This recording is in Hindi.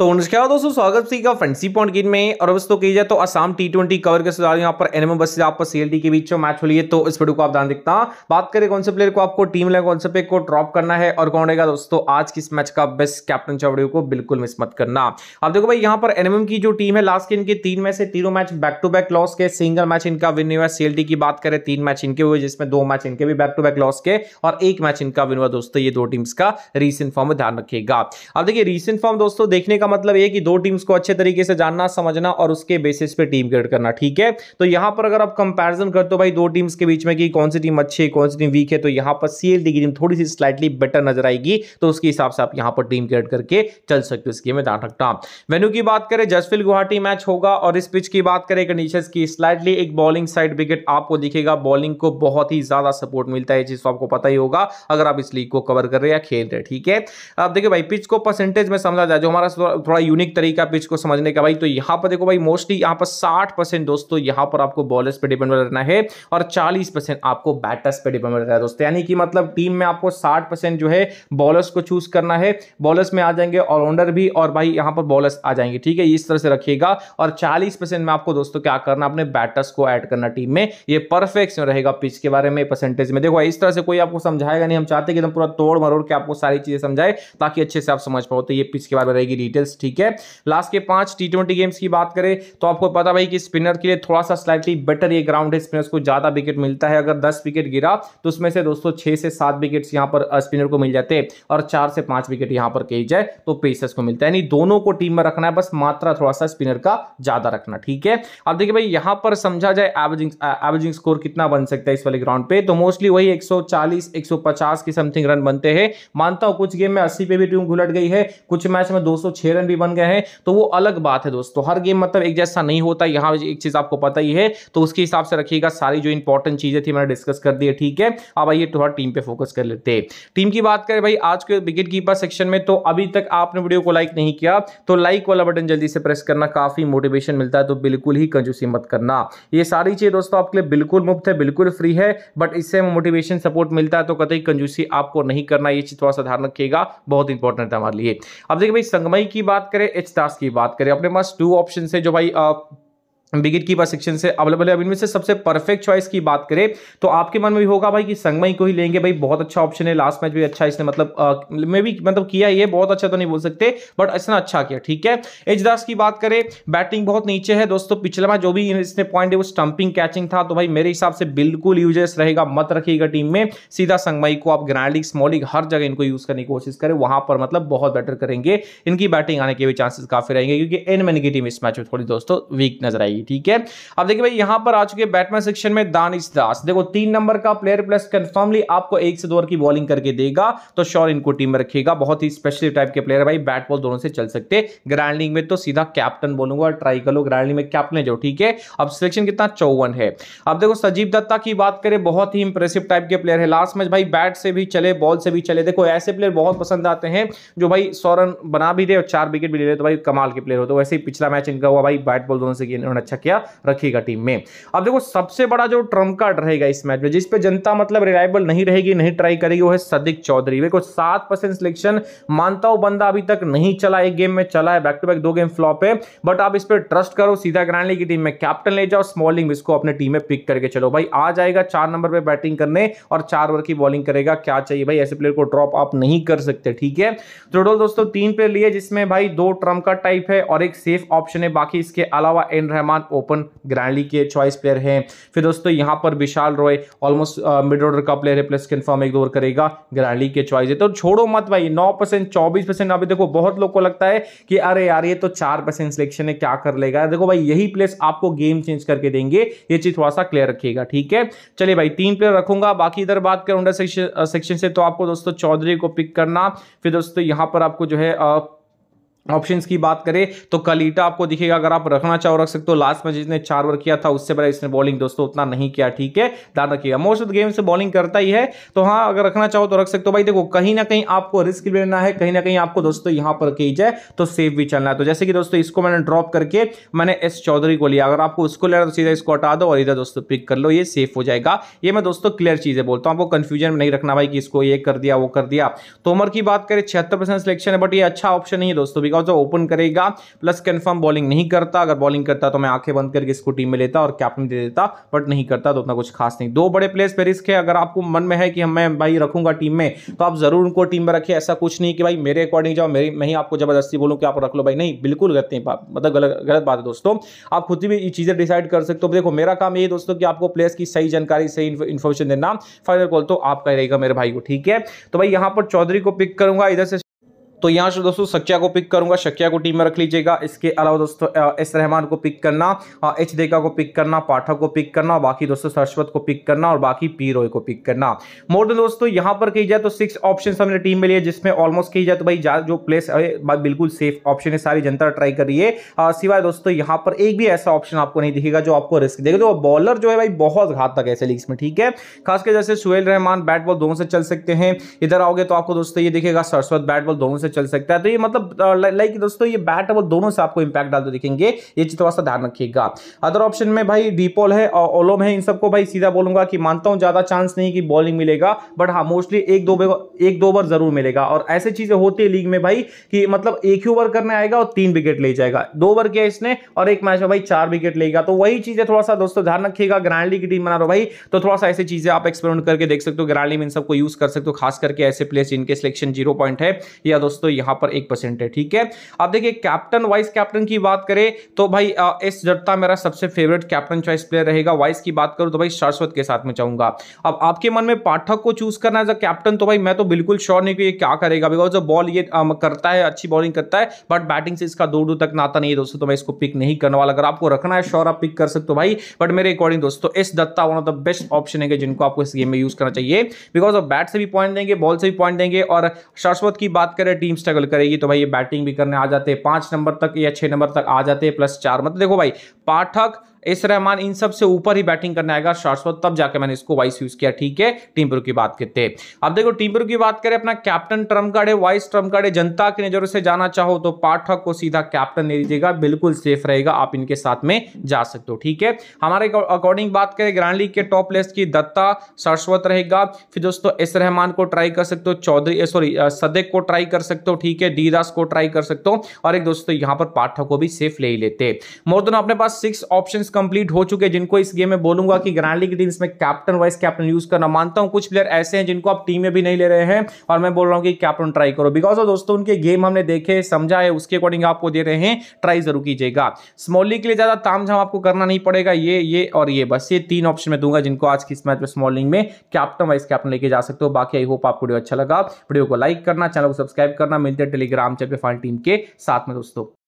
तो नमस्कार दोस्तों स्वागत सी का फैंसी पॉइंट गेम में और दोस्तों की जाए तो असम टी ट्वेंटी कवर के सुधार यहाँ पर एनएम बसेज आपको सीएलटी के बीच मैच हो लिए तो इस वीडियो को आप ध्यान देखना बात करें कौन से प्लेयर को आपको टीम लगे कौन से प्लेयर को ड्रॉप करना है और कौन रहेगा दोस्तों आज की इस मैच का बेस्ट कैप्टन चौड़े को बिल्कुल मिस मत करना अब देखो भाई यहाँ पर एनएम की जो टीम है लास्ट के इनके तीन में से तीनों match back to back loss के सिंगल मैच इनका विन हुआ सीएलटी की बात करें तीन मैच इनके हुए जिसमें दो मैच इनके भी बैक टू बैक लॉस के और एक मैच इनका विन हुआ दोस्तों ये दो टीम्स का रीसेंट फॉर्म ध्यान रखिएगा अब देखिए रीसेंट फॉर्म दोस्तों देखने का मतलब ये कि दो टीम्स को अच्छे तरीके से जानना समझना और उसके बेसिस पे टीम क्रिएट करना ठीक है तो यहां पर अगर आप कंपैरिजन करते हो भाई दो टीम्स के बीच में कि कौन सी टीम अच्छी है कौन सी टीम वीक है तो यहां पर सीएल की टीम थोड़ी सी स्लाइटली बेटर नजर आएगी तो उसके हिसाब से आप यहां पर टीम क्रिएट करके चल सकते हो इसके में डाटा वेन्यू की बात करें जसफिल गुवाहाटी मैच होगा और इस पिच की बात करें कंडीशन की स्लाइटली एक बॉलिंग साइड विकेट आपको दिखेगा बॉलिंग को बहुत ही ज्यादा सपोर्ट मिलता है चीज तो आपको पता ही होगा अगर आप इस लीग को कवर कर रहे हैं या खेल रहे ठीक है आप देखिए भाई पिच को परसेंटेज में समझा जाए जो हमारा थोड़ा यूनिक तरीका पिच को समझने का भाई तो यहां पर देखो भाई मोस्टली यहां पर साठ परसेंट दोस्तों यहां पर आपको बॉलर्स पे डिपेंड रहना है और चालीस परसेंट आपको बैटर्स पे डिपेंड रहना है दोस्तों यानी कि मतलब टीम में आपको साठ परसेंट जो है बॉलर्स को चूज करना है बॉलर्स में आ जाएंगे ऑलराउंडर भी और भाई यहां पर बॉलर्स आ जाएंगे ठीक है इस तरह से रखिएगा और चालीस में आपको दोस्तों क्या करना अपने बैटर्स को एड करना टीम में ये परफेक्ट रहेगा पिच के बारे में परसेंटेज में देखो इस तरह से कोई आपको समझाएगा नहीं हम चाहते कि एकदम पूरा तोड़ मरोड़ के आपको सारी चीजें समझाए ताकि अच्छे से आप समझ पाओ तो ये पिच के बारे में रहेगी डिटेल डिटेल्स ठीक है लास्ट के पांच टी ट्वेंटी गेम्स की बात करें तो आपको पता भाई कि स्पिनर के लिए थोड़ा सा स्लाइटली बेटर ये ग्राउंड है स्पिनर्स को ज़्यादा विकेट मिलता है अगर दस विकेट गिरा तो उसमें से दोस्तों छह से सात विकेट यहाँ पर स्पिनर को मिल जाते और चार से पांच विकेट यहाँ पर कही जाए तो पेसर्स को मिलता है यानी दोनों को टीम में रखना है बस मात्रा थोड़ा सा स्पिनर का ज़्यादा रखना ठीक है अब देखिए भाई यहाँ पर समझा जाए एवरेजिंग एवरेजिंग स्कोर कितना बन सकता है इस वाले ग्राउंड पे तो मोस्टली वही 140 150 की समथिंग रन बनते हैं मानता हूं कुछ गेम में 80 पे भी टीम घुलट गई है कुछ मैच में 206 चेयरमैन भी बन गए हैं तो वो अलग बात है दोस्तों हर गेम मतलब एक जैसा नहीं होता यहाँ एक चीज़ आपको पता ही है तो उसके हिसाब से रखिएगा सारी जो इंपॉर्टेंट चीज़ें थी मैंने डिस्कस कर दी है ठीक है अब आइए थोड़ा टीम पे फोकस कर लेते हैं टीम की बात करें भाई आज के विकेट कीपर सेक्शन में तो अभी तक आपने वीडियो को लाइक नहीं किया तो लाइक वाला बटन जल्दी से प्रेस करना काफ़ी मोटिवेशन मिलता है तो बिल्कुल ही कंजूसी मत करना ये सारी चीज़ दोस्तों आपके लिए बिल्कुल मुफ्त है बिल्कुल फ्री है बट इससे मोटिवेशन सपोर्ट मिलता है तो कतई कंजूसी आपको नहीं करना ये चीज़ थोड़ा सा ध्यान रखिएगा बहुत इंपॉर्टेंट है हमारे लिए अब देखिए भाई संगमई की की बात करें एच दास की बात करें अपने पास टू ऑप्शन है जो भाई विकेट कीपर सेक्शन से अवेलेबल है अब इनमें से सबसे परफेक्ट चॉइस की बात करें तो आपके मन में भी होगा भाई कि संगमई को ही लेंगे भाई बहुत अच्छा ऑप्शन है लास्ट मैच भी अच्छा इसने मतलब मे भी मतलब किया ये बहुत अच्छा तो नहीं बोल सकते बट इसने अच्छा किया ठीक है एजदास की बात करें बैटिंग बहुत नीचे है दोस्तों पिछला मैच जो भी इसने पॉइंट है वो स्टंपिंग कैचिंग था तो भाई मेरे हिसाब से बिल्कुल यूजेस रहेगा मत रखिएगा टीम में सीधा संगमई को आप ग्रैंडिक स्मॉलिंग हर जगह इनको यूज करने की कोशिश करें वहां पर मतलब बहुत बेटर करेंगे इनकी बैटिंग आने के भी चांसेस काफी रहेंगे क्योंकि एन मैन की टीम इस मैच में थोड़ी दोस्तों वीक नजर आएगी जाएगी ठीक है अब देखिए भाई यहां पर आ चुके बैटमैन सेक्शन में दानिश दास देखो तीन नंबर का प्लेयर प्लस कंफर्मली आपको एक से दो ओवर की बॉलिंग करके देगा तो श्योर इनको टीम में रखेगा बहुत ही स्पेशल टाइप के प्लेयर भाई बैट बॉल दोनों से चल सकते ग्रैंड लीग में तो सीधा कैप्टन बोलूंगा ट्राई करो ग्रैंड लीग में कैप्टन जाओ ठीक है अब सिलेक्शन कितना चौवन है अब देखो सजीव दत्ता की बात करें बहुत ही इंप्रेसिव टाइप के प्लेयर है लास्ट मैच भाई बैट से भी चले बॉल से भी चले देखो ऐसे प्लेयर बहुत पसंद आते हैं जो भाई सौ रन बना भी दे और चार विकेट भी ले रहे तो भाई कमाल के प्लेयर होते तो वैसे ही पिछला मैच इनका हुआ भाई बैट बॉल दोनों से अच्छा क्या रखेगा टीम में अब देखो सबसे बड़ा जो ट्रम्प कार्ड रहेगा इस मैच में जिसपे जनता मतलब रिलायबल नहीं रहेगी नहीं ट्राई करेगी वो है सदिक चौधरी देखो सात परसेंट सिलेक्शन मानता हूं बंदा अभी तक नहीं चला एक गेम में चला है बैक टू बैक दो गेम फ्लॉप है बट आप इस पर ट्रस्ट करो सीधा ग्रांडली की टीम में कैप्टन ले जाओ स्मॉलिंग इसको अपने टीम में पिक करके चलो भाई आ जाएगा चार नंबर पर बैटिंग करने और चार ओवर की बॉलिंग करेगा क्या चाहिए भाई ऐसे प्लेयर को ड्रॉप आप नहीं कर सकते ठीक है तो दोस्तों तीन प्लेयर लिए जिसमें भाई दो ट्रम्प का टाइप है और एक सेफ ऑप्शन है बाकी इसके अलावा N Rahman Srikanth open grand league के चॉइस प्लेयर हैं फिर दोस्तों यहाँ पर Vishal Roy almost mid order का प्लेयर है प्लस कन्फर्म एक दो ओवर करेगा ग्रैंडली के चॉइस है तो छोड़ो मत भाई नौ परसेंट चौबीस परसेंट अभी देखो बहुत लोग को लगता है कि अरे यार ये तो चार परसेंट सिलेक्शन है क्या कर लेगा देखो भाई यही प्लेस आपको गेम चेंज करके देंगे ये चीज थोड़ा सा क्लियर रखिएगा ठीक है चलिए भाई तीन प्लेयर रखूंगा बाकी इधर बात करूँ सेक्शन uh, से तो आपको दोस्तों चौधरी को पिक करना फिर दोस्तों यहां पर आपको जो है आ, uh, ऑप्शंस की बात करें तो कलीटा आपको दिखेगा अगर आप रखना चाहो रख सकते हो लास्ट में जिसने चार ओवर किया था उससे पहले इसने बॉलिंग दोस्तों उतना नहीं किया ठीक है ध्यान रखिएगा मोस्ट ऑफ गेम से बॉलिंग करता ही है तो हाँ अगर रखना चाहो तो रख सकते हो भाई देखो कहीं ना कहीं आपको रिस्क लेना है कहीं ना कहीं आपको दोस्तों यहां पर की जाए तो सेफ भी चलना है तो जैसे कि दोस्तों इसको मैंने ड्रॉप करके मैंने एस चौधरी को लिया अगर आपको उसको लेना तो सीधा इसको हटा दो और इधर दोस्तों पिक कर लो ये सेफ हो जाएगा ये मैं दोस्तों क्लियर चीजें बोलता हूँ आपको कन्फ्यूजन नहीं रखना भाई कि इसको ये कर दिया वो कर दिया तोमर की बात करें छिहत्तर सिलेक्शन है बट ये अच्छा ऑप्शन नहीं है दोस्तों बिकॉज वो ओपन करेगा प्लस कन्फर्म बॉलिंग नहीं करता अगर बॉलिंग करता तो मैं आंखें बंद करके इसको टीम में लेता और कैप्टन दे देता बट नहीं करता तो उतना कुछ खास नहीं दो बड़े प्लेयर्स पे रिस्क है अगर आपको मन में है कि मैं भाई रखूंगा टीम में तो आप जरूर उनको टीम में रखिए ऐसा कुछ नहीं कि भाई मेरे अकॉर्डिंग जाओ मेरी मैं ही आपको जबरदस्ती बोलूँ कि आप रख लो भाई नहीं बिल्कुल गलत नहीं मतलब गलत गलत बात है दोस्तों आप खुद भी ये चीज़ें डिसाइड कर सकते हो तो देखो मेरा काम ये दोस्तों कि आपको प्लेयर्स की सही जानकारी सही इन्फॉर्मेशन देना फाइनल कॉल तो आपका रहेगा मेरे भाई को ठीक है तो भाई यहाँ पर चौधरी को पिक करूंगा इधर से तो यहाँ से दोस्तों सक्या को पिक करूंगा सक्या को टीम में रख लीजिएगा इसके अलावा दोस्तों एस रहमान को पिक करना एच देगा को पिक करना पाठक को पिक करना बाकी दोस्तों सरस्वत को पिक करना और बाकी पी रोय को पिक करना मोर देन दोस्तों यहाँ पर कही जाए तो सिक्स ऑप्शन हमने टीम में लिए जिसमें ऑलमोस्ट कही जाए तो भाई जो प्लेस है बिल्कुल सेफ ऑप्शन है सारी जनता ट्राई कर रही है सिवाय दोस्तों यहाँ पर एक भी ऐसा ऑप्शन आपको नहीं दिखेगा जो आपको रिस्क देगा तो बॉलर जो है भाई बहुत घातक है ऐसे लीग्स में ठीक है खासकर जैसे सुहेल रहमान बैट बॉल दोनों से चल सकते हैं इधर आओगे तो आपको दोस्तों ये दिखेगा सरस्वत बैट बॉल दोनों से चल सकता है तो ये मतलब लाइक दोस्तों ये बैट और दोनों से आपको इंपैक्ट डालते तो दिखेंगे ये चीज थोड़ा सा ध्यान रखिएगा अदर ऑप्शन में भाई डीपोल है और ओलोम है इन सबको भाई सीधा बोलूंगा कि मानता हूँ ज्यादा चांस नहीं कि बॉलिंग मिलेगा बट हाँ मोस्टली एक दो एक दो ओवर जरूर मिलेगा और ऐसी चीजें होती है लीग में भाई कि मतलब एक ही ओवर करने आएगा और तीन विकेट ले जाएगा दो ओवर किया इसने और एक मैच में भाई चार विकेट लेगा तो वही चीजें थोड़ा सा दोस्तों ध्यान रखिएगा ग्रैंडली की टीम बना रहा भाई तो थोड़ा सा ऐसी चीजें आप एक्सपेरिमेंट करके देख सकते हो ग्रैंडली में इन सबको यूज कर सकते हो खास करके ऐसे प्लेस जिनके सिलेक्शन जीरो पॉइंट है या दोस्तों दोस्तों यहां पर एक परसेंट है ठीक है अब देखिए कैप्टन वाइस कैप्टन की बात करें तो भाई एस जट्टा मेरा सबसे फेवरेट कैप्टन चॉइस प्लेयर रहेगा वाइस की बात करूं तो भाई शाश्वत के साथ में चाहूंगा अब आपके मन में पाठक को चूज करना एज अ कैप्टन तो भाई मैं तो बिल्कुल श्योर नहीं कि ये क्या करेगा बिकॉज बॉल ये करता है अच्छी बॉलिंग करता है बट बैटिंग से इसका दूर दूर तक नाता नहीं है दोस्तों तो मैं इसको पिक नहीं करने वाला अगर आपको रखना है श्योर आप पिक कर सकते हो भाई बट मेरे अकॉर्डिंग दोस्तों S Dutta one of the best option है जिनको आपको इस गेम में यूज करना चाहिए बिकॉज ऑफ बैट से भी पॉइंट देंगे बॉल से भी पॉइंट देंगे और शाश्वत की बात करें टी टीम स्ट्रगल करेगी तो भाई ये बैटिंग भी करने आ जाते हैं पांच नंबर तक या छह नंबर तक आ जाते हैं प्लस चार मतलब देखो भाई पाठक एस रहमान इन सब से ऊपर ही बैटिंग करने आएगा शाश्वत तब जाके मैंने इसको वाइस यूज किया ठीक है टीमपुर की बात करते अब देखो टीमपुर की बात करें अपना कैप्टन ट्रम कार्ड है वाइस ट्रम कार्ड है जनता की नजरों से जाना चाहो तो पाठक को सीधा कैप्टन ले लीजिएगा बिल्कुल सेफ रहेगा आप इनके साथ में जा सकते हो ठीक है हमारे अकॉर्डिंग बात करें ग्रांड लीग के टॉप लेस्ट की दत्ता शाश्वत रहेगा फिर दोस्तों एस रहमान को ट्राई कर सकते हो चौधरी सॉरी सदेक को ट्राई कर सकते हो ठीक है डीदास को ट्राई कर सकते हो और एक दोस्तों यहां पर पाठक को भी सेफ ले ही लेते मोर दोनों अपने पास सिक्स ऑप्शन कंप्लीट हो चुके हैं जिनको इस गेम में बोलूंगा कि ग्रैंडली की टीम इसमें कैप्टन वाइस कैप्टन यूज करना मानता हूं कुछ प्लेयर ऐसे हैं जिनको आप टीम में भी नहीं ले रहे हैं और मैं बोल रहा हूं कि कैप्टन ट्राई करो बिकॉज ऑफ दोस्तों उनके गेम हमने देखे समझा है उसके अकॉर्डिंग आपको दे रहे हैं ट्राई जरूर कीजिएगा स्मॉलिंग के लिए ज़्यादा ताम आपको करना नहीं पड़ेगा ये ये और ये बस ये तीन ऑप्शन में दूंगा जिनको आज की इस मैच में स्मॉलिंग में कैप्टन वाइस कैप्टन लेके जा सकते हो बाकी आई होप आपको वीडियो अच्छा लगा वीडियो को लाइक करना चैनल को सब्सक्राइब करना मिलते हैं टेलीग्राम चैनल फाइन टीम के साथ में दोस्तों